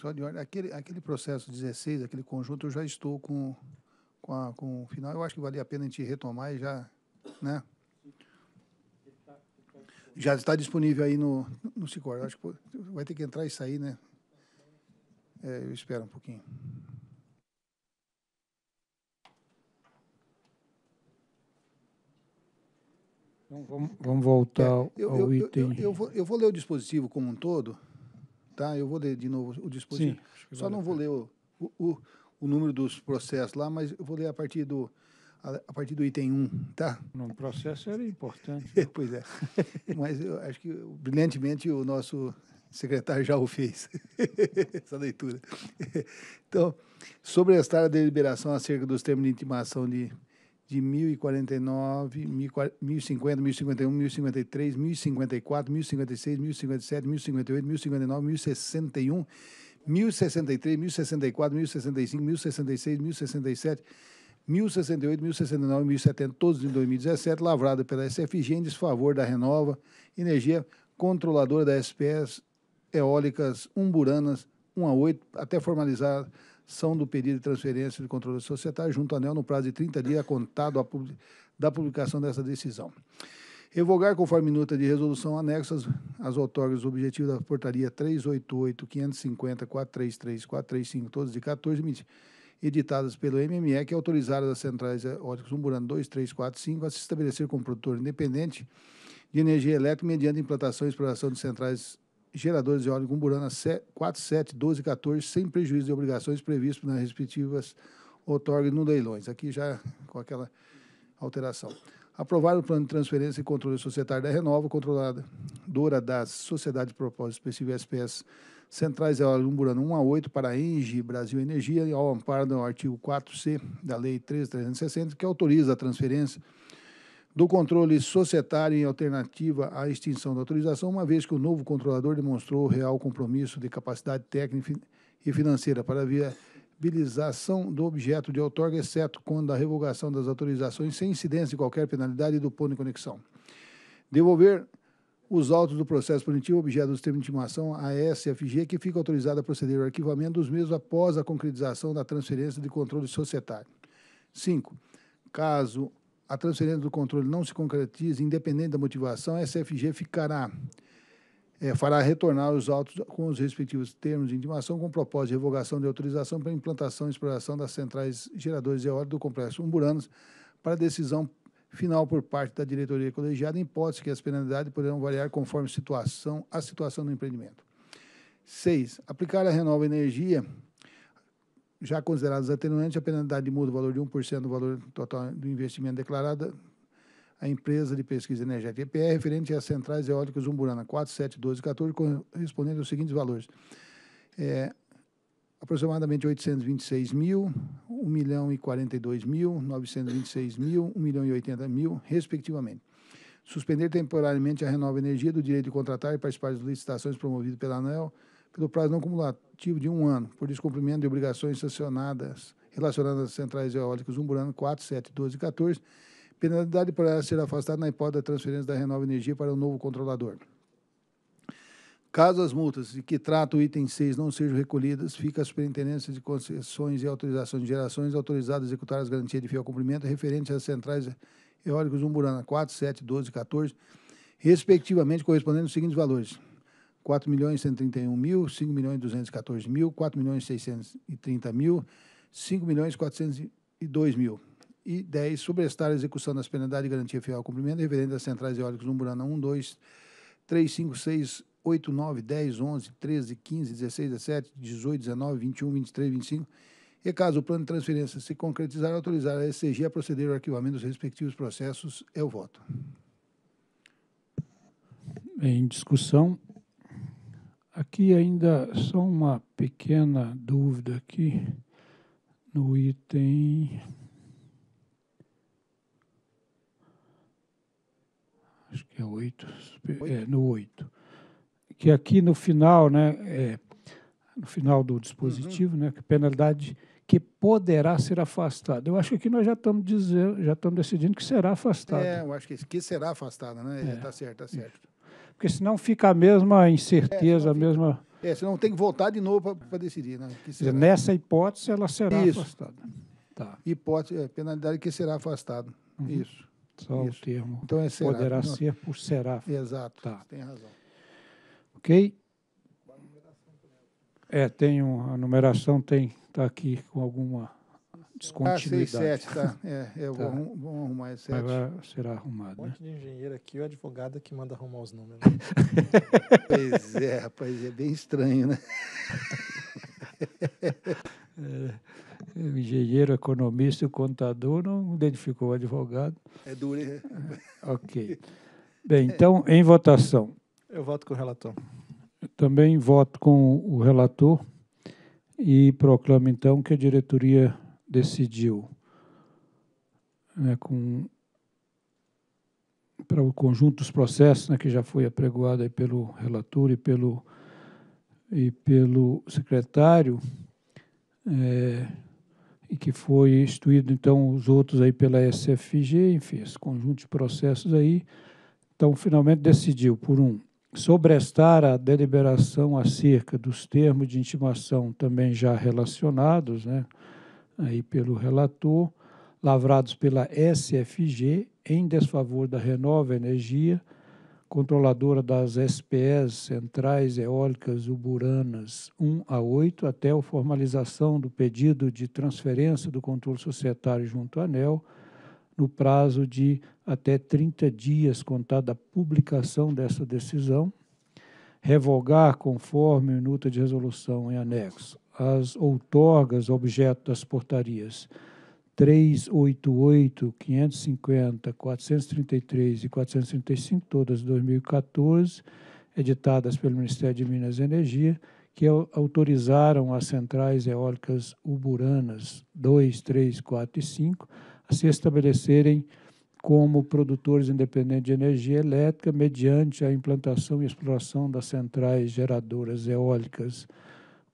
Só de ordem. Aquele, aquele processo 16, aquele conjunto, eu já estou com, com, a, com o final. Eu acho que valia a pena a gente retomar e já. Né? Já está disponível aí no, no Cicor. Acho que vai ter que entrar e sair, né? É, eu espero um pouquinho. Então, vamos, vamos voltar é, eu, ao eu, item. Eu, eu, vou, eu vou ler o dispositivo como um todo. Tá? Eu vou ler de novo o dispositivo. Sim, Só não vou ler o, o, o, número dos processos lá, mas eu vou ler a partir do, a, a partir do item 1. Tá? Um processo era importante. pois é. mas eu acho que brilhantemente o nosso secretário já o fez, essa leitura. então, sobre esta deliberação acerca dos termos de intimação de de 1049, 1050, 1051, 1053, 1054, 1056, 1057, 1058, 1059, 1061, 1063, 1064, 1065, 1066, 1067, 1068, 1069 1070, todos em 2017, lavrado pela SFG em desfavor da Renova Energia, controladora da SPS Eólicas Umburanas 1 a 8, até formalizar são do período de transferência de controle societário junto à ANEL no prazo de 30 dias contado da publicação dessa decisão. Revogar, conforme minuta de resolução anexa, as, as outorgas objetivo da portaria 388, 550, 433, 435, todas de 14, editadas pelo MME, que autorizaram as centrais eólicas Umburano 2345 a se estabelecer como produtor independente de energia elétrica mediante implantação e exploração de centrais geradores de óleo Gumburana 4, 7, 12 14, sem prejuízo de obrigações previstas nas respectivas outorgas no leilões. Aqui já com aquela alteração. Aprovar o plano de transferência e controle societário da Renova, controladora das Sociedades de Propósito Específico SPS Centrais de óleo Gumburana 1 a 8 para a ENGE Brasil Energia, ao amparo do artigo 4C da Lei 13.360, que autoriza a transferência do controle societário em alternativa à extinção da autorização, uma vez que o novo controlador demonstrou real compromisso de capacidade técnica e financeira para viabilização do objeto de outorga, exceto quando a revogação das autorizações sem incidência de qualquer penalidade do ponto de conexão. Devolver os autos do processo punitivo objeto do sistema de intimação à SFG, que fica autorizada a proceder ao arquivamento dos mesmos após a concretização da transferência de controle societário. 5. Caso a transferência do controle não se concretiza, independente da motivação, a SFG ficará, é, fará retornar os autos com os respectivos termos de intimação com propósito de revogação de autorização para implantação e exploração das centrais geradores de óleo do complexo umburanos, para decisão final por parte da diretoria colegiada, em hipótese que as penalidades poderão variar conforme situação, a situação do empreendimento. 6. Aplicar a Renova Energia já considerados atenuantes, a penalidade muda o valor de 1% do valor total do investimento declarado à empresa de pesquisa energética EPR referente às centrais eólicas Umburana 4, 7, 12 e 14, correspondendo aos seguintes valores. É, aproximadamente 826 mil, 1 milhão e 42 mil, 926 mil, 1 milhão e 80 mil, respectivamente. Suspender temporariamente a Renova Energia do direito de contratar e participar das licitações promovidas pela ANEL pelo prazo não cumulativo de um ano, por descumprimento de obrigações sancionadas relacionadas às centrais eólicas Umburano 4, 7, 12 e 14, penalidade para ser afastada na hipótese da transferência da Renova Energia para o novo controlador. Caso as multas de que trata o item 6 não sejam recolhidas, fica a Superintendência de Concessões e Autorizações de Gerações autorizada a executar as garantias de fiel cumprimento referentes às centrais eólicas Umburana 4, 7, 12 e 14, respectivamente correspondendo aos seguintes valores. 4 milhões 131 mil, 5 milhões 214 mil, 4 milhões 630 mil, 5 milhões 402 mil. E 10, sobrestar a execução das penalidades de garantia fiel ao cumprimento referente às centrais eólicas Umburana 1, 2, 3, 5, 6, 8, 9, 10, 11, 13, 15, 16, 17, 18, 19, 21, 23, 25. E caso o plano de transferência se concretizar, autorizar a ECG a proceder ao arquivamento dos respectivos processos, é o voto. Em discussão. Aqui ainda só uma pequena dúvida aqui no item acho que é oito é, no oito Que aqui no final, né, é, no final do dispositivo, uhum. né, que penalidade que poderá ser afastada. Eu acho que nós já estamos dizendo, já estamos decidindo que será afastada. É, eu acho que, que será afastada, né? Está é. Tá certo, está certo porque senão fica a mesma incerteza, é, a mesma. É, senão tem que voltar de novo para decidir. Né? Será... Nessa hipótese, ela será Isso. afastada. Tá. Hipótese, é, penalidade que será afastada Uhum. Isso. Só Isso. o termo. Então é será. Poderá Não. ser por será. Exato, tá. tem razão. Ok? É, tem uma, a numeração tem, está aqui com alguma ah, descontinuidade. Ah, 6, 7, tá. É, é eu tá. Vou, vamos arrumar esse 7. Agora será arrumado. Um né? monte né? de engenheiro aqui, o advogado é que manda arrumar os números. Né? pois é, rapaz, é bem estranho, né? É, é, o engenheiro, economista e o contador não identificou o advogado. É duro, hein? Ok. Bem, então, em votação. Eu voto com o relator. Eu também voto com o relator e proclamo, então, que a diretoria decidiu né, com para o conjunto dos processos, né, que já foi apregoado aí pelo relator e pelo, e pelo secretário, é, e que foi instituído, então, os outros aí pela SFG, enfim, esse conjunto de processos aí. Então, finalmente decidiu, por um, sobrestar a deliberação acerca dos termos de intimação também já relacionados, né, aí pelo relator, lavrados pela SFG em desfavor da Renova Energia, controladora das SPS Centrais Eólicas Uburanas 1 a 8, até a formalização do pedido de transferência do controle societário junto à ANEL, no prazo de até 30 dias contada a publicação dessa decisão, revogar conforme minuta de resolução em anexo as outorgas objeto das portarias 388, 550, 433 e 435, todas 2014, editadas pelo Ministério de Minas e Energia, que autorizaram as centrais eólicas uburanas 2, 3, 4 e 5 a se estabelecerem como produtores independentes de energia elétrica mediante a implantação e exploração das centrais geradoras eólicas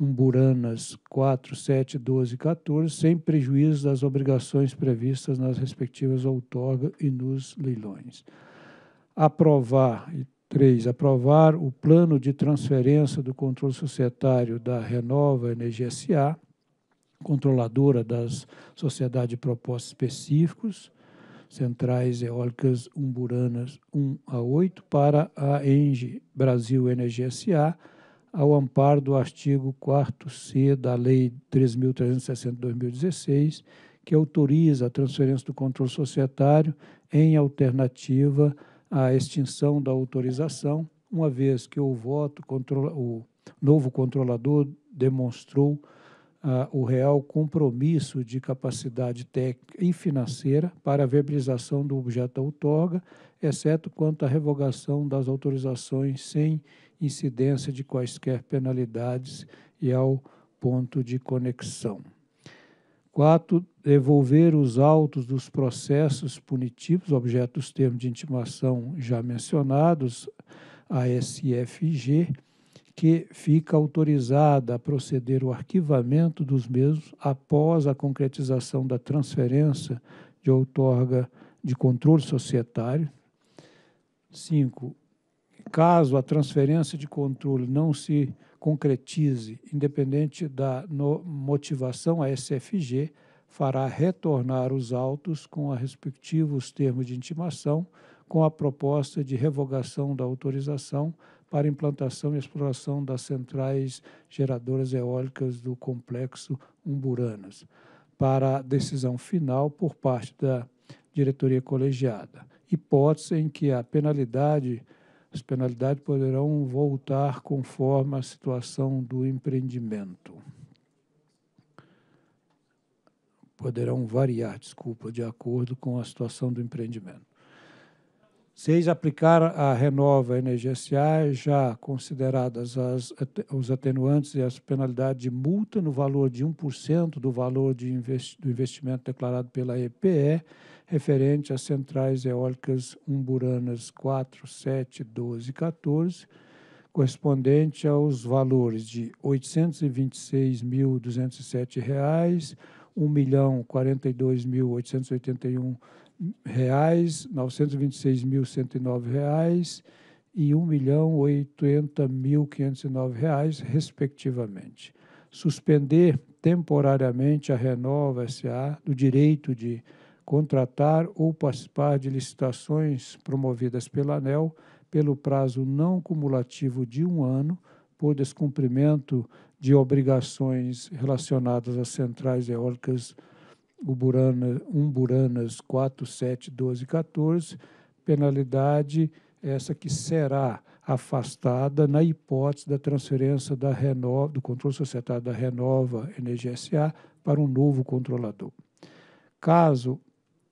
Umburanas 4, 7, 12 e 14, sem prejuízo das obrigações previstas nas respectivas outorga e nos leilões. Aprovar, três, Aprovar o plano de transferência do controle societário da Renova Energia SA, controladora das sociedades de propósitos específicos, centrais eólicas umburanas 1 a 8, para a ENGE Brasil Energia SA, ao amparo do artigo 4C da Lei 3.360 de 2016, que autoriza a transferência do controle societário em alternativa à extinção da autorização, uma vez que o voto o novo controlador demonstrou ah, o real compromisso de capacidade técnica e financeira para a viabilização do objeto da outorga, exceto quanto à revogação das autorizações sem incidência de quaisquer penalidades e ao ponto de conexão. 4. Devolver os autos dos processos punitivos, objeto dos termos de intimação já mencionados, a SFG, que fica autorizada a proceder o arquivamento dos mesmos após a concretização da transferência de outorga de controle societário. 5. Caso a transferência de controle não se concretize, independente da motivação, a SFG fará retornar os autos com a respectivos termos de intimação, com a proposta de revogação da autorização para implantação e exploração das centrais geradoras eólicas do complexo Umburanas, para decisão final por parte da diretoria colegiada. Hipótese em que a penalidade as penalidades poderão voltar conforme a situação do empreendimento. Poderão variar, desculpa, de acordo com a situação do empreendimento. Seis, aplicar a renova emergenciais já consideradas as, os atenuantes e as penalidades de multa no valor de 1% do valor de investi do investimento declarado pela EPE referente às centrais eólicas umburanas 4, 7, 12 e 14, correspondente aos valores de R$ 826.207,00, R$ 1.042.881, reais, 926.109 reais e R$ 1.080.509 reais, respectivamente. Suspender temporariamente a Renova SA do direito de contratar ou participar de licitações promovidas pela ANEL pelo prazo não cumulativo de um ano por descumprimento de obrigações relacionadas às centrais eólicas Uburana, Umburanas 4, 7, 12 e 14, penalidade essa que será afastada na hipótese da transferência da Renova, do controle societário da Renova Energia SA para um novo controlador. Caso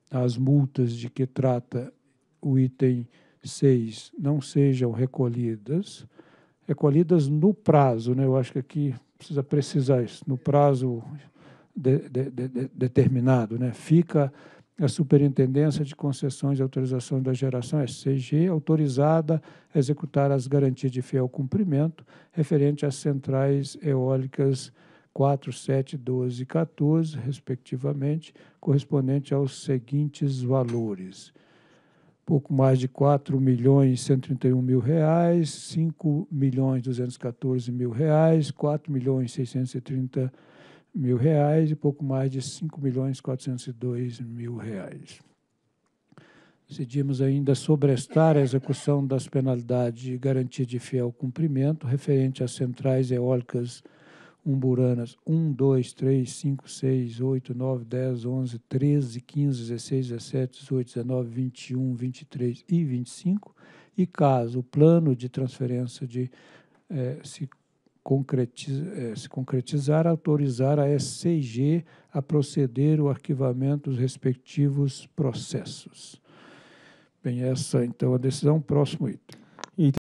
as multas de que trata o item 6 não sejam recolhidas, recolhidas no prazo, né? Eu acho que aqui precisa precisar isso, no prazo de, de, de, determinado, né? Fica a Superintendência de Concessões e Autorização da Geração, SCG, autorizada a executar as garantias de fiel cumprimento referente às centrais eólicas 4, 7, 12 e 14, respectivamente, correspondente aos seguintes valores. Pouco mais de 4 milhões e 131 mil reais, 5 milhões e 214 mil reais, 4 milhões e 630 mil reais e pouco mais de 5 milhões e 402 mil reais. Decidimos ainda sobrestar a execução das penalidades de garantia de fiel cumprimento referente às centrais eólicas umburanas 1, 2, 3, 5, 6, 8, 9, 10, 11, 13, 15, 16, 17, 18, 19, 21, 23 e 25. E caso o plano de transferência de, eh, se, concretiza, eh, se concretizar, autorizar a SCG a proceder o arquivamento dos respectivos processos. Bem, essa então é a decisão. Próximo item.